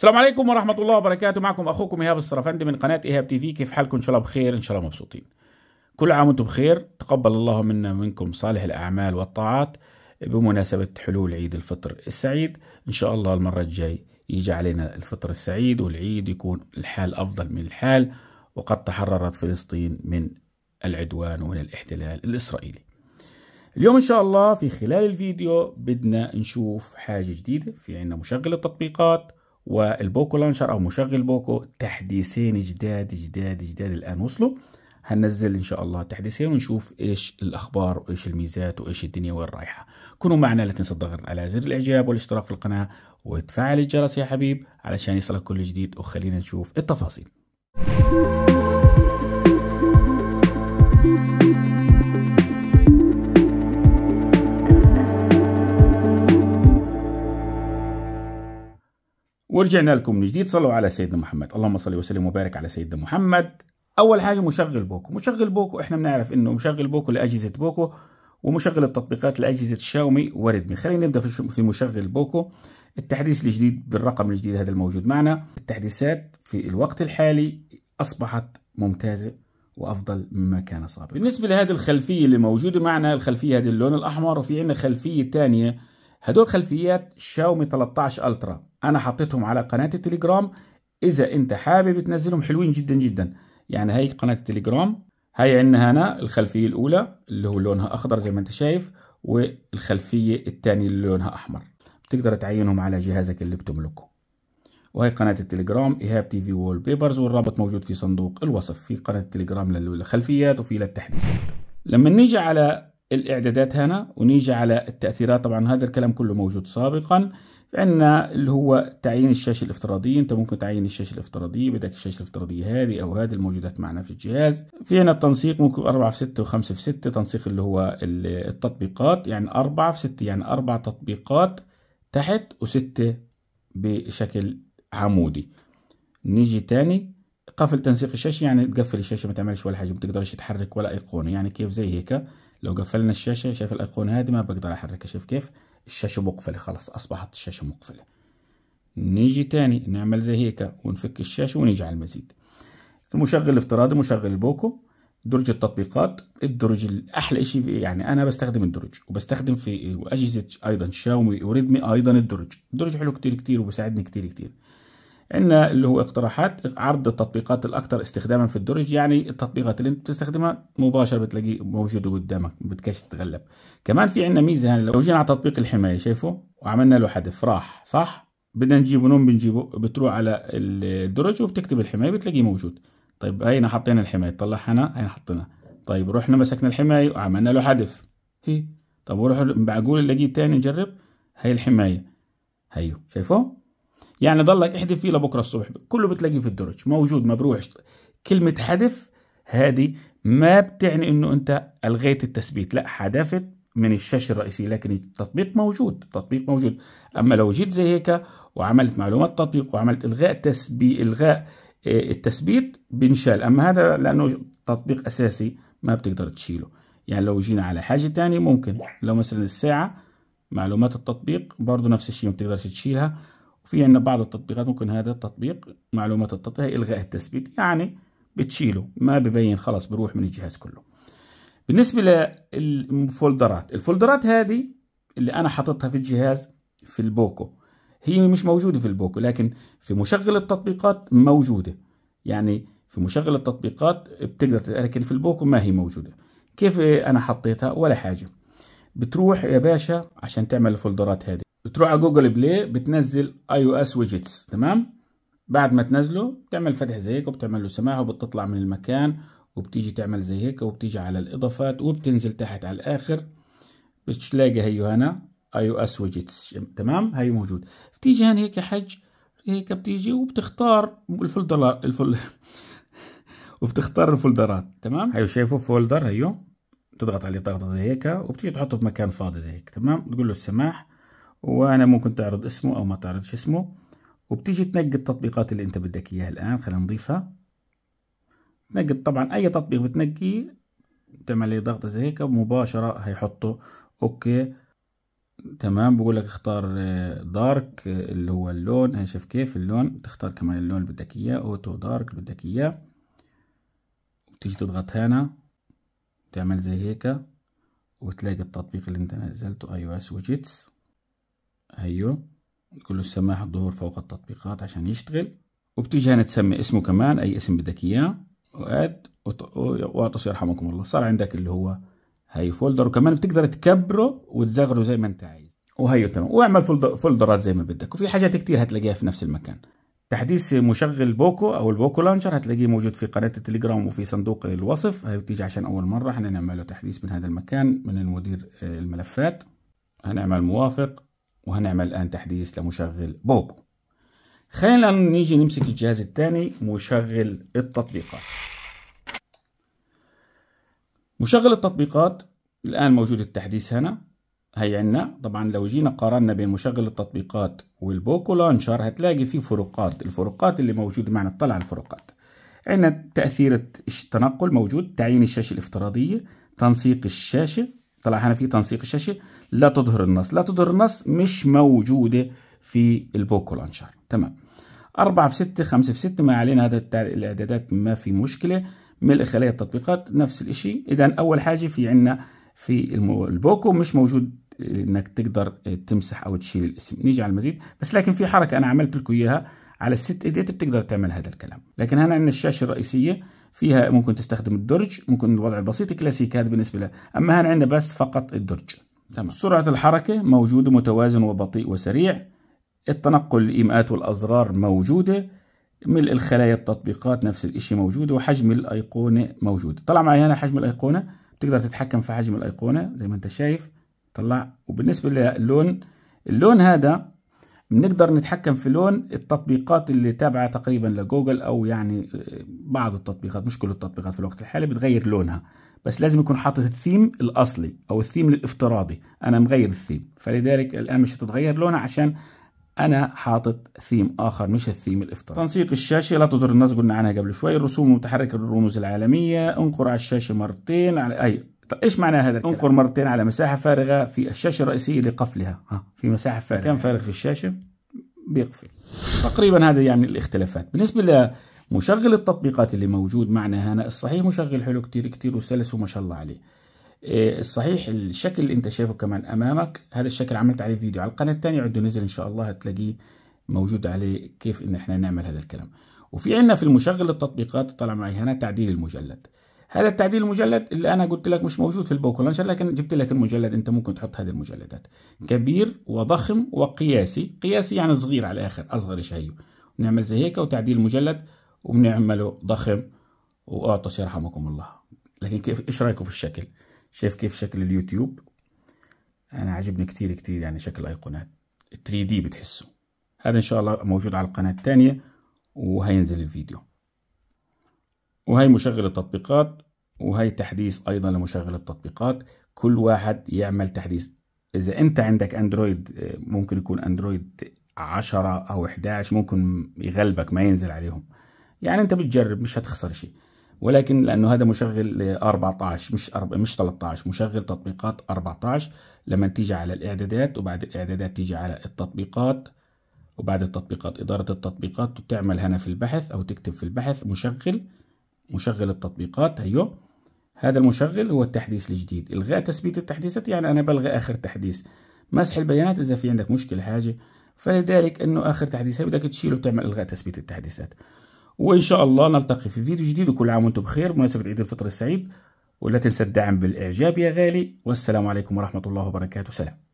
السلام عليكم ورحمه الله وبركاته معكم اخوكم ايهاب الصرفندي من قناه ايهاب تي في كيف حالكم ان شاء الله بخير ان شاء الله مبسوطين كل عام وانتم بخير تقبل الله منا منكم صالح الاعمال والطاعات بمناسبة حلول عيد الفطر السعيد إن شاء الله المرة الجاي يجي علينا الفطر السعيد والعيد يكون الحال أفضل من الحال وقد تحررت فلسطين من العدوان ومن الاحتلال الإسرائيلي اليوم إن شاء الله في خلال الفيديو بدنا نشوف حاجة جديدة في عنا مشغل التطبيقات والبوكو لانشر او مشغل بوكو تحديثين جداد جداد جداد الان وصلوا هننزل ان شاء الله تحديثين ونشوف ايش الاخبار وايش الميزات وايش الدنيا وين رايحه كونوا معنا لا تنسى الضغط على زر الاعجاب والاشتراك في القناه وتفعل الجرس يا حبيب علشان يصلك كل جديد وخلينا نشوف التفاصيل ورجعنا لكم من جديد صلوا على سيدنا محمد اللهم صل وسلم وبارك على سيدنا محمد اول حاجه مشغل بوكو مشغل بوكو احنا بنعرف انه مشغل بوكو لاجهزه بوكو ومشغل التطبيقات لاجهزه شاومي وريدمي خلينا نبدا في مشغل بوكو التحديث الجديد بالرقم الجديد هذا الموجود معنا التحديثات في الوقت الحالي اصبحت ممتازه وافضل مما كان سابقا بالنسبه لهذه الخلفيه اللي موجوده معنا الخلفيه هذه اللون الاحمر وفي عندنا خلفيه ثانيه هدول خلفيات شاومي 13 الترا انا حطيتهم على قناه التليجرام اذا انت حابب تنزلهم حلوين جدا جدا يعني هاي قناه التليجرام هاي عندنا هنا الخلفيه الاولى اللي هو لونها اخضر زي ما انت شايف والخلفيه الثانيه اللي لونها احمر بتقدر تعينهم على جهازك اللي بتملكه وهي قناة التليجرام إيهاب تي في وول بيبرز والرابط موجود في صندوق الوصف في قناة التليجرام للخلفيات وفي للتحديثات لما نيجي على الاعدادات هنا ونيجي على التاثيرات طبعا هذا الكلام كله موجود سابقا عندنا اللي هو تعيين الشاشه الافتراضيه انت ممكن تعيين الشاشه الافتراضيه بدك الشاشه الافتراضيه هذه او هذه الموجودات معنا في الجهاز في هنا التنسيق ممكن 4 في 6 و5 في 6 تنسيق اللي هو التطبيقات يعني 4 في 6 يعني اربع تطبيقات تحت وستة بشكل عمودي نيجي تاني قفل تنسيق الشاشه يعني تقفل الشاشه ما تعملش ولا حاجه ما تقدرش تحرك ولا ايقونه يعني كيف زي هيك لو قفلنا الشاشه شايف الايقون هذه ما بقدر احركها شايف كيف الشاشه مقفله خلاص اصبحت الشاشه مقفله نيجي تاني نعمل زي هيك ونفك الشاشه ونيجي على المزيد المشغل الافتراضي مشغل البوكو درج التطبيقات الدرج الاحلى شيء يعني انا بستخدم الدرج وبستخدم في اجهزه ايضا شاومي وريدمي ايضا الدرج الدرج حلو كتير كتير وبساعدني كتير كتير عندنا اللي هو اقتراحات عرض التطبيقات الاكثر استخداما في الدرج يعني التطبيقات اللي انت بتستخدمها مباشره بتلاقيه موجوده قدامك ما بدكش تتغلب كمان في عندنا ميزه هنا يعني لو جينا على تطبيق الحمايه شايفه وعملنا له حذف راح صح بدنا نجيبه نوم بنجيبه بتروح على الدرج وبتكتب الحمايه بتلاقيه موجود طيب هينا حطينا الحمايه هنا هينا حطينا طيب رحنا مسكنا الحمايه وعملنا له حذف هي طب وروح معقول نلاقيه ثاني نجرب هي الحمايه هيو شايفه يعني ضلك احذف فيه لبكره الصبح كله بتلاقيه في الدرج موجود مبروح كلمه حذف هذه ما بتعني انه انت الغيت التثبيت لا حذفت من الشاشه الرئيسيه لكن التطبيق موجود التطبيق موجود اما لو جيت زي هيك وعملت معلومات تطبيق وعملت الغاء تثبيت الغاء آه، التثبيت بنشال اما هذا لانه تطبيق اساسي ما بتقدر تشيله يعني لو جينا على حاجه ثانيه ممكن لو مثلا الساعه معلومات التطبيق برضه نفس الشيء ما بتقدرش تشيلها وفي عندنا بعض التطبيقات ممكن هذا التطبيق معلومات التطبيق إلغاء التثبيت يعني بتشيله ما ببين خلاص بروح من الجهاز كله بالنسبة للفولدرات الفولدرات هذه اللي أنا حاططها في الجهاز في البوكو هي مش موجودة في البوكو لكن في مشغل التطبيقات موجودة يعني في مشغل التطبيقات بتقدر لكن في البوكو ما هي موجودة كيف أنا حطيتها ولا حاجة بتروح يا باشا عشان تعمل الفولدرات هذه بتروح على جوجل بلاي بتنزل اي او اس ويجتس تمام بعد ما تنزله بتعمل فتح زي هيك وبتعمل له سماح وبتطلع من المكان وبتيجي تعمل زي هيك وبتيجي على الاضافات وبتنزل تحت على الاخر بتلاقي هيو هنا اي او اس ويجتس تمام هي موجود بتيجي هنا هيك يا حج هيك بتيجي وبتختار الفولدر الفول وبتختار الفولدرات تمام هيو أيوة، شايفه فولدر هيو أيوه. بتضغط عليه ضغطه زي هيك وبتيجي تحطه في مكان فاضي زي هيك تمام بتقول له السماح وانا ممكن تعرض اسمه او ما تعرضش اسمه وبتيجي تنقي التطبيقات اللي انت بدك اياها الان خلينا نضيفها تنقي طبعا اي تطبيق بتنقيه بتعمل لي ضغطه زي هيك مباشره هيحطه اوكي تمام بقول لك اختار دارك آه، آه، اللي هو اللون هي شوف كيف اللون تختار كمان اللون اللي بدك اياه اوتو دارك اللي بدك اياه وتيجي تضغط هنا تعمل زي هيك وتلاقي التطبيق اللي انت نزلته اي او اس ويجتس هيو أيوه. تقول له السماح الظهور فوق التطبيقات عشان يشتغل وبتيجي هنا تسمي اسمه كمان اي اسم بدك اياه واد واعطس يرحمكم الله صار عندك اللي هو هي فولدر وكمان بتقدر تكبره وتزغره زي ما انت عايز وهيو تمام واعمل فولدرات زي ما بدك وفي حاجات كتير هتلاقيها في نفس المكان تحديث مشغل بوكو او البوكو لانشر هتلاقيه موجود في قناه التليجرام وفي صندوق الوصف هي بتيجي عشان اول مره احنا نعمل له تحديث من هذا المكان من المدير الملفات هنعمل موافق وهنعمل الآن تحديث لمشغل بوبو خلينا نيجي نمسك الجهاز الثاني مشغل التطبيقات مشغل التطبيقات الآن موجود التحديث هنا هي عنا طبعا لو جينا قارنا بين مشغل التطبيقات والبوكو لانشر هتلاقي في فروقات الفروقات اللي موجودة معنا اطلع على الفروقات عندنا تأثير التنقل موجود تعيين الشاشة الافتراضية تنسيق الشاشة طلع هنا في تنسيق الشاشه لا تظهر النص لا تظهر النص مش موجوده في البوكو لانشر تمام 4 في 6 5 في 6 ما علينا هذا الاعدادات ما في مشكله ملء خلايا التطبيقات نفس الشيء اذا اول حاجه في عندنا في البوكو مش موجود انك تقدر آه، تمسح او تشيل الاسم نيجي على المزيد بس لكن في حركه انا عملت لكم اياها على الست ايديت بتقدر تعمل هذا الكلام لكن هنا عندنا الشاشه الرئيسيه فيها ممكن تستخدم الدرج ممكن الوضع البسيط كلاسيك هذا بالنسبه لها اما هنا عندنا بس فقط الدرج تمام سرعه الحركه موجوده متوازن وبطيء وسريع التنقل الايماءات والازرار موجوده ملء الخلايا التطبيقات نفس الشيء موجوده وحجم الايقونه موجود طلع معي هنا حجم الايقونه بتقدر تتحكم في حجم الايقونه زي ما انت شايف طلع وبالنسبه للون اللون هذا بنقدر نتحكم في لون التطبيقات اللي تابعة تقريبا لجوجل او يعني آه، بعض التطبيقات مش كل التطبيقات في الوقت الحالي بتغير لونها بس لازم يكون حاطط الثيم الاصلي او الثيم الافتراضي انا مغير الثيم فلذلك الان مش هتتغير لونها عشان انا حاطط ثيم اخر مش الثيم الافتراضي تنسيق الشاشه لا تضر الناس قلنا عنها قبل شوي الرسوم المتحركه للرموز العالميه انقر على الشاشه مرتين على اي طيب ايش معنى هذا الكلام؟ انقر مرتين على مساحه فارغه في الشاشه الرئيسيه لقفلها ها في مساحه فارغه كم فارغ في الشاشه بيقفل تقريبا هذا يعني الاختلافات بالنسبه لمشغل التطبيقات اللي موجود معنا هنا الصحيح مشغل حلو كتير كتير وسلس وما شاء الله عليه إيه، الصحيح الشكل اللي انت شايفه كمان امامك هذا الشكل عملت عليه فيديو على القناه الثانيه عده نزل ان شاء الله هتلاقيه موجود عليه كيف ان احنا نعمل هذا الكلام وفي عندنا في المشغل التطبيقات طلع معي هنا تعديل المجلد هذا التعديل المجلد اللي انا قلت لك مش موجود في البوكل لكن جبت لك المجلد انت ممكن تحط هذه المجلدات كبير وضخم وقياسي قياسي يعني صغير على الاخر اصغر شيء نعمل زي هيك وتعديل مجلد وبنعمله ضخم واعطس يرحمكم الله لكن كيف ايش رايكم في الشكل شايف كيف شكل اليوتيوب انا عجبني كثير كثير يعني شكل الايقونات 3 دي بتحسه هذا ان شاء الله موجود على القناه الثانيه وهينزل الفيديو وهي مشغل التطبيقات وهي تحديث ايضا لمشغل التطبيقات كل واحد يعمل تحديث اذا انت عندك اندرويد ممكن يكون اندرويد 10 او 11 ممكن يغلبك ما ينزل عليهم يعني انت بتجرب مش هتخسر شيء ولكن لانه هذا مشغل 14 مش أرب... مش 13 مشغل تطبيقات 14 لما تيجي على الاعدادات وبعد الاعدادات تيجي على التطبيقات وبعد التطبيقات اداره التطبيقات تعمل هنا في البحث او تكتب في البحث مشغل مشغل التطبيقات هيو أيوه. هذا المشغل هو التحديث الجديد الغاء تثبيت التحديثات يعني انا بلغي اخر تحديث مسح البيانات اذا في عندك مشكله حاجه فلذلك انه اخر تحديث بدك تشيله وتعمل الغاء تثبيت التحديثات وان شاء الله نلتقي في فيديو جديد وكل عام وانتم بخير بمناسبه عيد الفطر السعيد ولا تنسى الدعم بالاعجاب يا غالي والسلام عليكم ورحمه الله وبركاته سلام